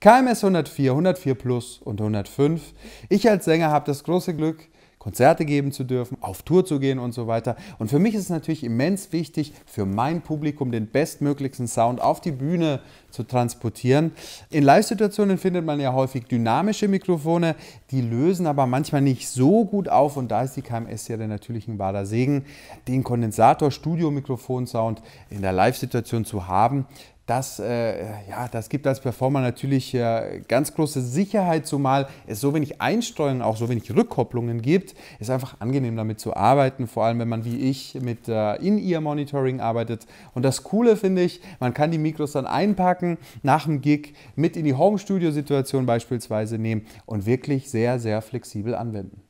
KMS 104, 104 Plus und 105. Ich als Sänger habe das große Glück, Konzerte geben zu dürfen, auf Tour zu gehen und so weiter. Und für mich ist es natürlich immens wichtig, für mein Publikum den bestmöglichsten Sound auf die Bühne zu transportieren. In Live-Situationen findet man ja häufig dynamische Mikrofone, die lösen aber manchmal nicht so gut auf und da ist die kms ja der ein Bader Segen, den Kondensator-Studio-Mikrofon-Sound in der Live-Situation zu haben das, äh, ja, das gibt als Performer natürlich äh, ganz große Sicherheit, zumal es so wenig Einsteuern, auch so wenig Rückkopplungen gibt. Ist einfach angenehm damit zu arbeiten, vor allem wenn man wie ich mit äh, In-Ear-Monitoring arbeitet. Und das Coole finde ich, man kann die Mikros dann einpacken, nach dem Gig mit in die Home-Studio-Situation beispielsweise nehmen und wirklich sehr, sehr flexibel anwenden.